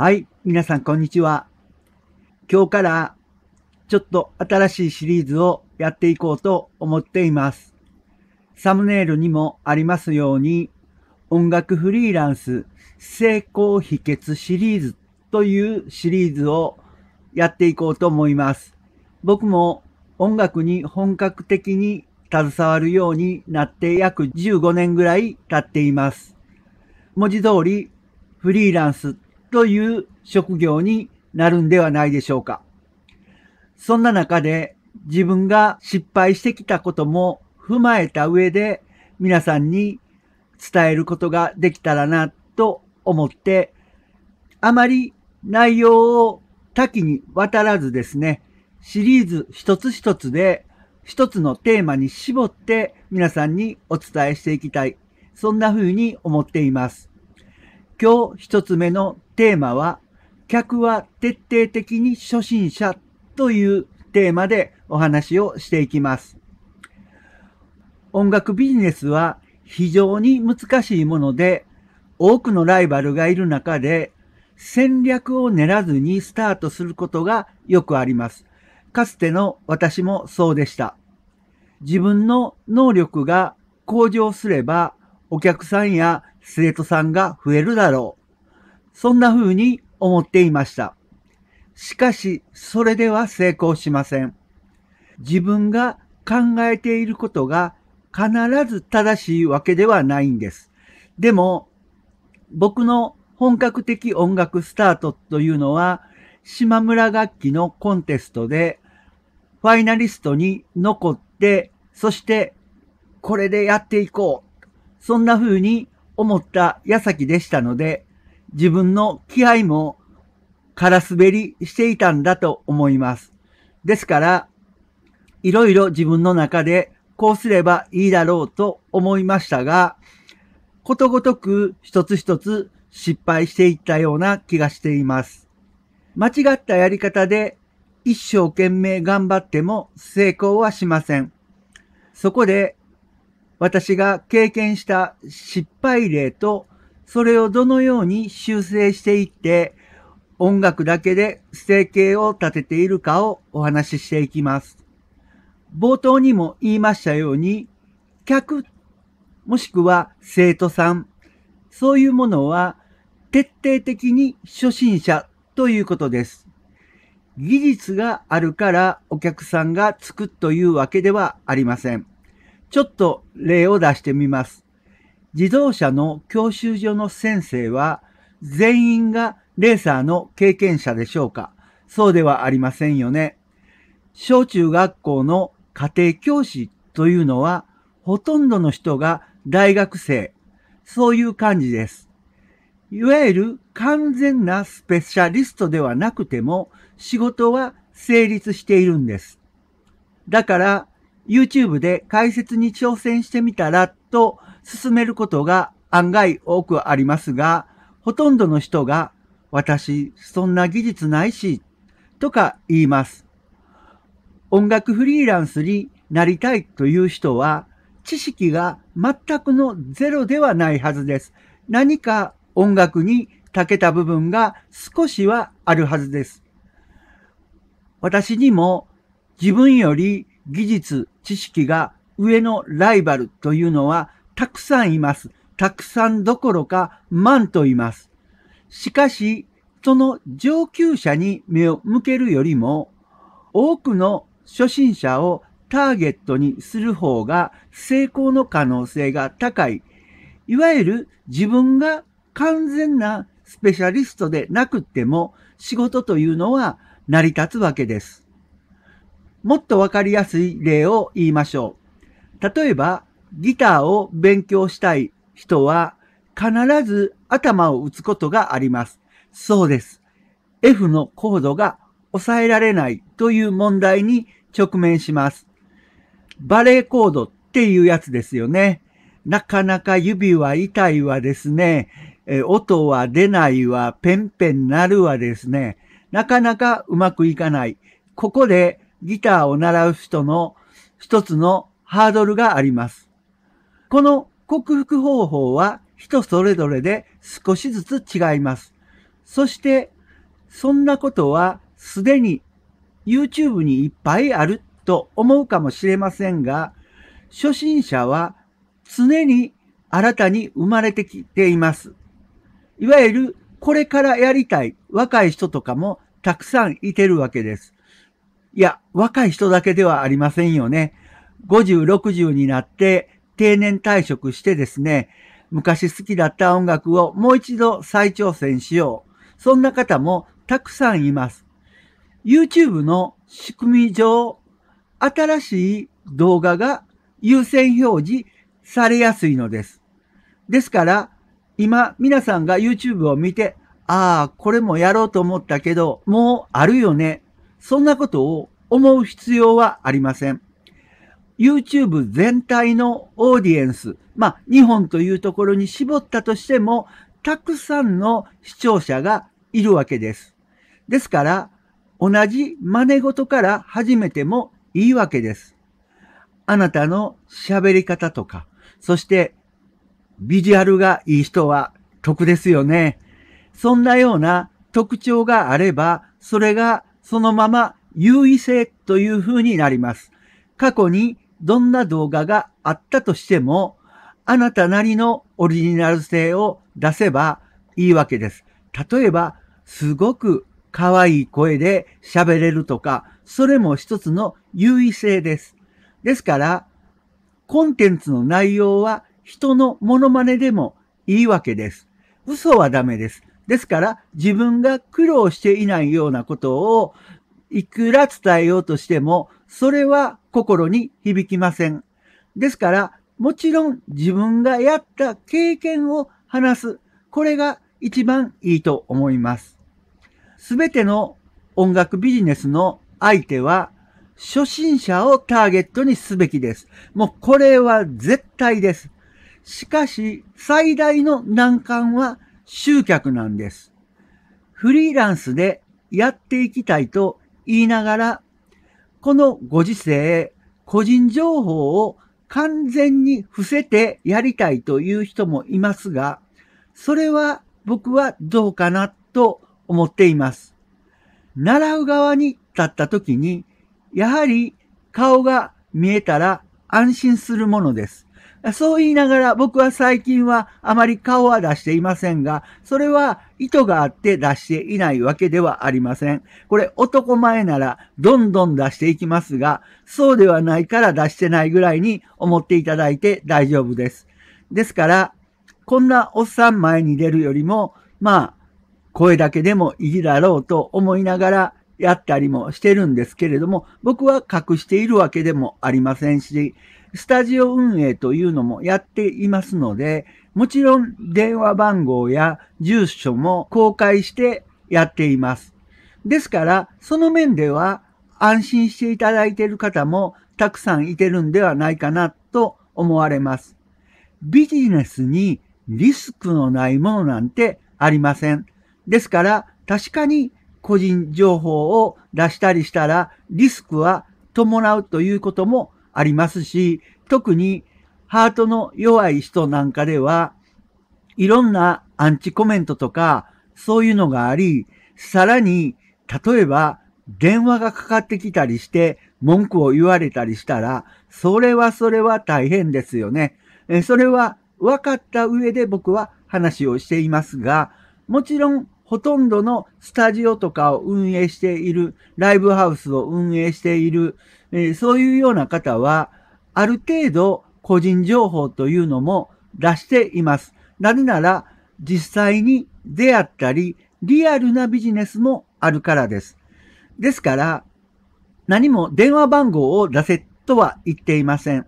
はい、皆さんこんにちは。今日からちょっと新しいシリーズをやっていこうと思っています。サムネイルにもありますように、音楽フリーランス成功秘訣シリーズというシリーズをやっていこうと思います。僕も音楽に本格的に携わるようになって約15年ぐらい経っています。文字通りフリーランスという職業になるんではないでしょうか。そんな中で自分が失敗してきたことも踏まえた上で皆さんに伝えることができたらなと思って、あまり内容を多岐にわたらずですね、シリーズ一つ一つで一つのテーマに絞って皆さんにお伝えしていきたい。そんな風に思っています。今日一つ目のテーマは、客は徹底的に初心者というテーマでお話をしていきます。音楽ビジネスは非常に難しいもので、多くのライバルがいる中で、戦略を練らずにスタートすることがよくあります。かつての私もそうでした。自分の能力が向上すれば、お客さんや生徒さんが増えるだろう。そんな風に思っていました。しかし、それでは成功しません。自分が考えていることが必ず正しいわけではないんです。でも、僕の本格的音楽スタートというのは、島村楽器のコンテストで、ファイナリストに残って、そして、これでやっていこう。そんな風に思った矢先でしたので、自分の気配も空滑りしていたんだと思います。ですから、いろいろ自分の中でこうすればいいだろうと思いましたが、ことごとく一つ一つ失敗していったような気がしています。間違ったやり方で一生懸命頑張っても成功はしません。そこで私が経験した失敗例とそれをどのように修正していって、音楽だけで生計を立てているかをお話ししていきます。冒頭にも言いましたように、客、もしくは生徒さん、そういうものは徹底的に初心者ということです。技術があるからお客さんがつくというわけではありません。ちょっと例を出してみます。自動車の教習所の先生は全員がレーサーの経験者でしょうかそうではありませんよね。小中学校の家庭教師というのはほとんどの人が大学生、そういう感じです。いわゆる完全なスペシャリストではなくても仕事は成立しているんです。だから YouTube で解説に挑戦してみたらと進めることが案外多くありますが、ほとんどの人が、私、そんな技術ないし、とか言います。音楽フリーランスになりたいという人は、知識が全くのゼロではないはずです。何か音楽に長けた部分が少しはあるはずです。私にも自分より技術、知識が上のライバルというのはたくさんいます。たくさんどころか万といます。しかし、その上級者に目を向けるよりも、多くの初心者をターゲットにする方が成功の可能性が高い。いわゆる自分が完全なスペシャリストでなくっても仕事というのは成り立つわけです。もっとわかりやすい例を言いましょう。例えば、ギターを勉強したい人は必ず頭を打つことがあります。そうです。F のコードが抑えられないという問題に直面します。バレーコードっていうやつですよね。なかなか指は痛いわですね。え音は出ないわ、ペンペンなるわですね。なかなかうまくいかない。ここでギターを習う人の一つのハードルがあります。この克服方法は人それぞれで少しずつ違います。そして、そんなことはすでに YouTube にいっぱいあると思うかもしれませんが、初心者は常に新たに生まれてきています。いわゆるこれからやりたい若い人とかもたくさんいてるわけです。いや、若い人だけではありませんよね。50、60になって定年退職してですね、昔好きだった音楽をもう一度再挑戦しよう。そんな方もたくさんいます。YouTube の仕組み上、新しい動画が優先表示されやすいのです。ですから、今皆さんが YouTube を見て、ああ、これもやろうと思ったけど、もうあるよね。そんなことを思う必要はありません。YouTube 全体のオーディエンス、まあ、日本というところに絞ったとしても、たくさんの視聴者がいるわけです。ですから、同じ真似事から始めてもいいわけです。あなたの喋り方とか、そしてビジュアルがいい人は得ですよね。そんなような特徴があれば、それがそのまま優位性という風になります。過去にどんな動画があったとしても、あなたなりのオリジナル性を出せばいいわけです。例えば、すごく可愛い声で喋れるとか、それも一つの優位性です。ですから、コンテンツの内容は人のモノマネでもいいわけです。嘘はダメです。ですから、自分が苦労していないようなことをいくら伝えようとしても、それは心に響きません。ですから、もちろん自分がやった経験を話す。これが一番いいと思います。すべての音楽ビジネスの相手は、初心者をターゲットにすべきです。もうこれは絶対です。しかし、最大の難関は集客なんです。フリーランスでやっていきたいと言いながら、このご時世、個人情報を完全に伏せてやりたいという人もいますが、それは僕はどうかなと思っています。習う側に立った時に、やはり顔が見えたら安心するものです。そう言いながら僕は最近はあまり顔は出していませんが、それは意図があって出していないわけではありません。これ男前ならどんどん出していきますが、そうではないから出してないぐらいに思っていただいて大丈夫です。ですから、こんなおっさん前に出るよりも、まあ、声だけでもいいだろうと思いながらやったりもしてるんですけれども、僕は隠しているわけでもありませんし、スタジオ運営というのもやっていますので、もちろん電話番号や住所も公開してやっています。ですから、その面では安心していただいている方もたくさんいてるんではないかなと思われます。ビジネスにリスクのないものなんてありません。ですから、確かに個人情報を出したりしたらリスクは伴うということもありますし、特にハートの弱い人なんかでは、いろんなアンチコメントとか、そういうのがあり、さらに、例えば、電話がかかってきたりして、文句を言われたりしたら、それはそれは大変ですよね。それは分かった上で僕は話をしていますが、もちろん、ほとんどのスタジオとかを運営している、ライブハウスを運営している、えそういうような方は、ある程度個人情報というのも出しています。なぜなら、実際に出会ったり、リアルなビジネスもあるからです。ですから、何も電話番号を出せとは言っていません。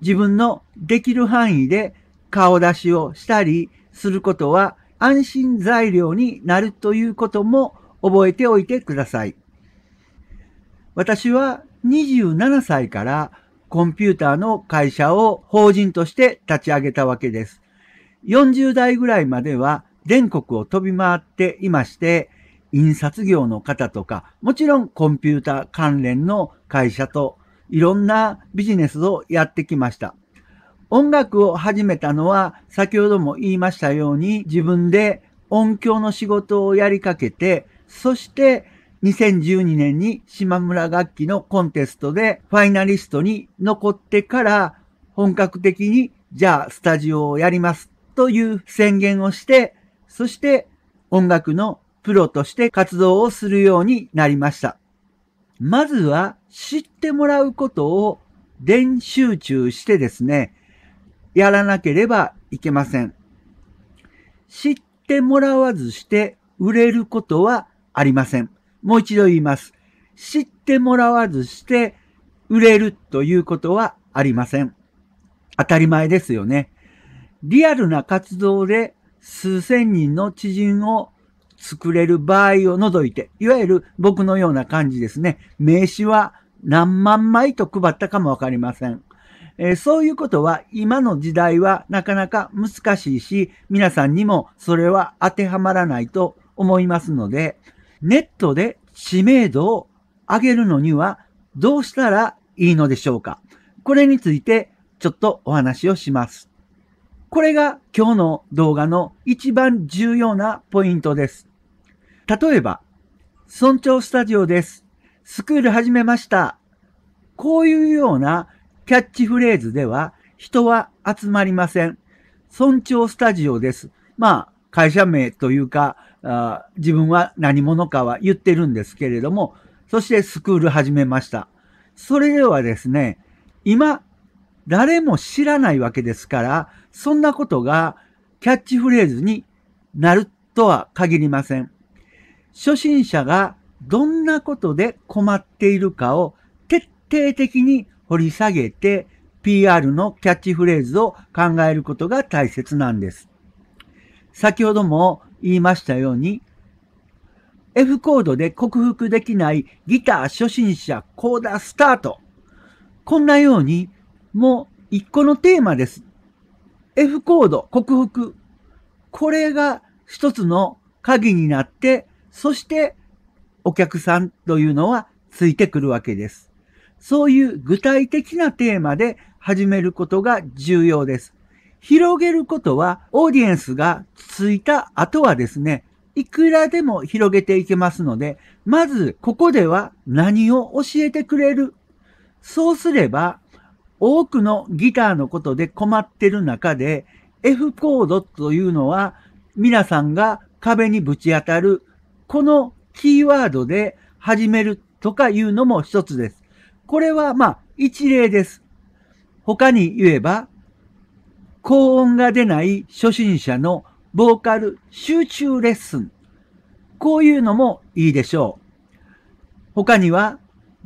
自分のできる範囲で顔出しをしたりすることは安心材料になるということも覚えておいてください。私は27歳からコンピューターの会社を法人として立ち上げたわけです。40代ぐらいまでは全国を飛び回っていまして、印刷業の方とか、もちろんコンピューター関連の会社といろんなビジネスをやってきました。音楽を始めたのは先ほども言いましたように自分で音響の仕事をやりかけて、そして2012年に島村楽器のコンテストでファイナリストに残ってから本格的にじゃあスタジオをやりますという宣言をして、そして音楽のプロとして活動をするようになりました。まずは知ってもらうことを練習中してですね、やらなければいけません。知ってもらわずして売れることはありません。もう一度言います。知ってもらわずして売れるということはありません。当たり前ですよね。リアルな活動で数千人の知人を作れる場合を除いて、いわゆる僕のような感じですね。名刺は何万枚と配ったかもわかりません。えー、そういうことは今の時代はなかなか難しいし、皆さんにもそれは当てはまらないと思いますので、ネットで知名度を上げるのにはどうしたらいいのでしょうかこれについてちょっとお話をします。これが今日の動画の一番重要なポイントです。例えば、村長スタジオです。スクール始めました。こういうようなキャッチフレーズでは人は集まりません。村長スタジオです。まあ、会社名というか、あ自分は何者かは言ってるんですけれども、そしてスクール始めました。それではですね、今、誰も知らないわけですから、そんなことがキャッチフレーズになるとは限りません。初心者がどんなことで困っているかを徹底的に掘り下げて PR のキャッチフレーズを考えることが大切なんです。先ほども言いましたように、F コードで克服できないギター初心者コーダスタート。こんなように、もう一個のテーマです。F コード克服。これが一つの鍵になって、そしてお客さんというのはついてくるわけです。そういう具体的なテーマで始めることが重要です。広げることは、オーディエンスがついた後はですね、いくらでも広げていけますので、まずここでは何を教えてくれるそうすれば、多くのギターのことで困ってる中で、F コードというのは皆さんが壁にぶち当たる、このキーワードで始めるとかいうのも一つです。これはまあ一例です。他に言えば、高音が出ない初心者のボーカル集中レッスン。こういうのもいいでしょう。他には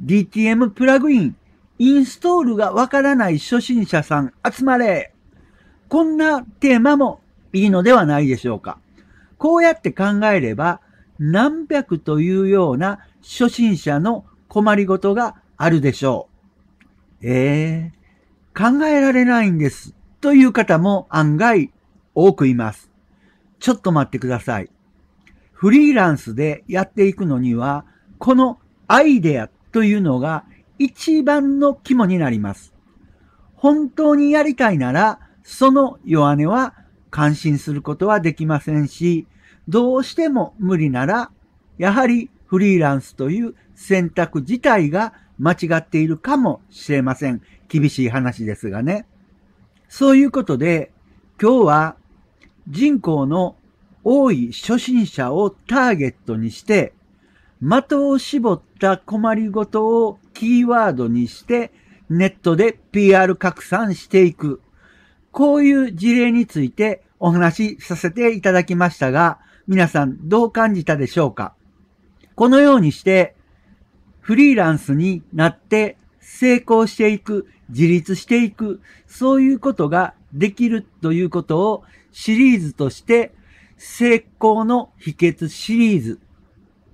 DTM プラグインインストールがわからない初心者さん集まれ。こんなテーマもいいのではないでしょうか。こうやって考えれば何百というような初心者の困りごとがあるでしょう。ええー、考えられないんです。という方も案外多くいます。ちょっと待ってください。フリーランスでやっていくのには、このアイデアというのが一番の肝になります。本当にやりたいなら、その弱音は感心することはできませんし、どうしても無理なら、やはりフリーランスという選択自体が間違っているかもしれません。厳しい話ですがね。そういうことで、今日は人口の多い初心者をターゲットにして、的を絞った困りごとをキーワードにしてネットで PR 拡散していく。こういう事例についてお話しさせていただきましたが、皆さんどう感じたでしょうかこのようにしてフリーランスになって成功していく、自立していく、そういうことができるということをシリーズとして成功の秘訣シリーズ。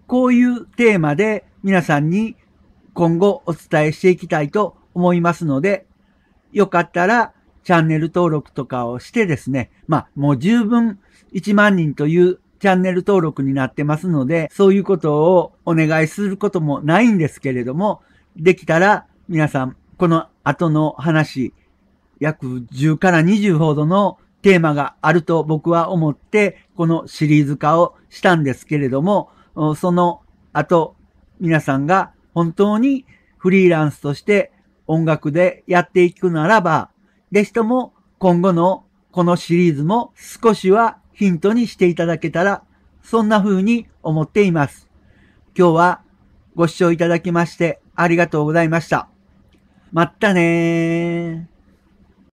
こういうテーマで皆さんに今後お伝えしていきたいと思いますので、よかったらチャンネル登録とかをしてですね、まあもう十分1万人というチャンネル登録になってますので、そういうことをお願いすることもないんですけれども、できたら皆さん、この後の話、約10から20ほどのテーマがあると僕は思って、このシリーズ化をしたんですけれども、その後、皆さんが本当にフリーランスとして音楽でやっていくならば、ぜひとも今後のこのシリーズも少しはヒントにしていただけたら、そんな風に思っています。今日はご視聴いただきましてありがとうございました。まったね